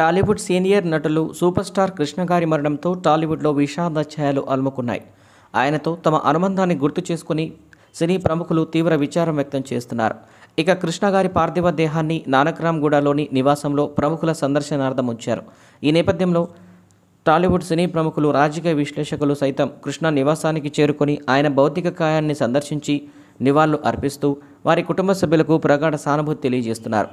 Tollywood senior నటులు super star Krishna గారి మరణంతో టాలీవుడ్లో విషాద ఛాయలు అలుముకున్నాయి ఆయనతో తమ అనుబంధాన్ని గుర్తు చేసుకుని సినీ ప్రముఖులు తీవ్ర విచారం వ్యక్తం చేస్తున్నారు ఇక కృష్ణ గారి పార్థివ దేహాన్ని నానక్రామ్గూడలోని నివాసంలో ప్రముఖుల సందర్శనార్థం ఉంచారు ఈ నేపథ్యంలో టాలీవుడ్ సినీ ప్రముఖులు రాజకీయ విశ్లేషకులు సైతం కృష్ణ నివాసానికి చేరుకొని ఆయన భౌతిక కాయాన్ని సందర్శించి నివాళులు అర్పిస్తూ వారి కుటుంబ సభ్యులకు ప్రగాఢ సానుభూతి తెలియజేస్తున్నారు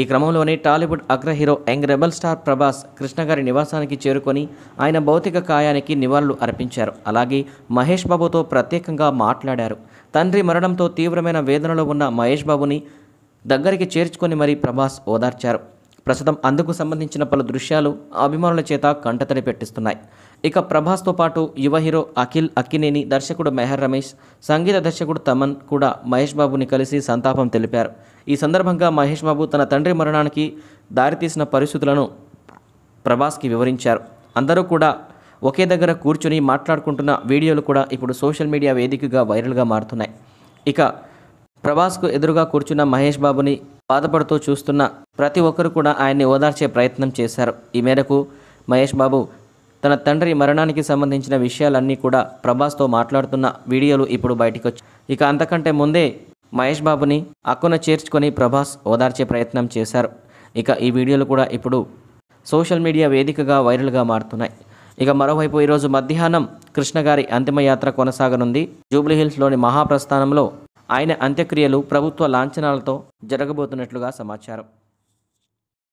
ఈ క్రమంలోనే టాలీవుడ్ అగ్ర hero young rebel star Prabhas Krishna గారి నివాసానికి చేరుకొని ఆయన భౌతిక కాయానికి నివాళులు అర్పించారు అలాగే మహేష్ బాబుతో ప్రత్యేకంగా మాట్లాడారు తండ్రి మరణంతో తీవ్రమైన వేదనలో ఉన్న మహేష్ బాబుని దగ్గరికి చేర్చుకొని మరీ ప్రభాస్ ఓదార్చారు ప్రస్తుతం అందుకు సంబంధించిన పలు దృశ్యాలు అభిమానుల చేత కంటతడి పెట్టిస్తున్నాయి ఇక ప్రభాస్తో పాటు యువ హీరో అఖిల్ అక్కినేని దర్శకుడు మెహర్ రమేష్ సంగీత దర్శకుడు తమన్ కూడా మహేష్ బాబుని కలిసి సంతాపం తెలిపారు ఈ సందర్భంగా మహేష్ బాబు తన తండ్రి మరణానికి దారితీసిన పరిస్థితులను ప్రభాస్కి వివరించారు అందరూ కూడా ఒకే దగ్గర కూర్చుని మాట్లాడుకుంటున్న వీడియోలు కూడా ఇప్పుడు సోషల్ మీడియా వేదికగా వైరల్గా మారుతున్నాయి ఇక ప్రభాస్కు ఎదురుగా కూర్చున్న మహేష్ బాబుని బాధపడుతూ చూస్తున్న ప్రతి ఒక్కరు కూడా ఆయన్ని ఓదార్చే ప్రయత్నం చేశారు ఈ మేరకు మహేష్ బాబు తన తండ్రి మరణానికి సంబంధించిన విషయాలన్నీ కూడా ప్రభాస్తో మాట్లాడుతున్న వీడియోలు ఇప్పుడు బయటకు వచ్చాయి ఇక అంతకంటే ముందే మహేష్ బాబుని అక్కున చేర్చుకొని ప్రభాస్ ఓదార్చే ప్రయత్నం చేశారు ఇక ఈ వీడియోలు కూడా ఇప్పుడు సోషల్ మీడియా వేదికగా వైరల్గా మారుతున్నాయి ఇక మరోవైపు ఈరోజు మధ్యాహ్నం కృష్ణగారి అంతిమయాత్ర కొనసాగనుంది జూబ్లీహిల్స్లోని మహాప్రస్థానంలో ఆయన అంత్యక్రియలు ప్రభుత్వ లాంఛనాలతో జరగబోతున్నట్లుగా సమాచారం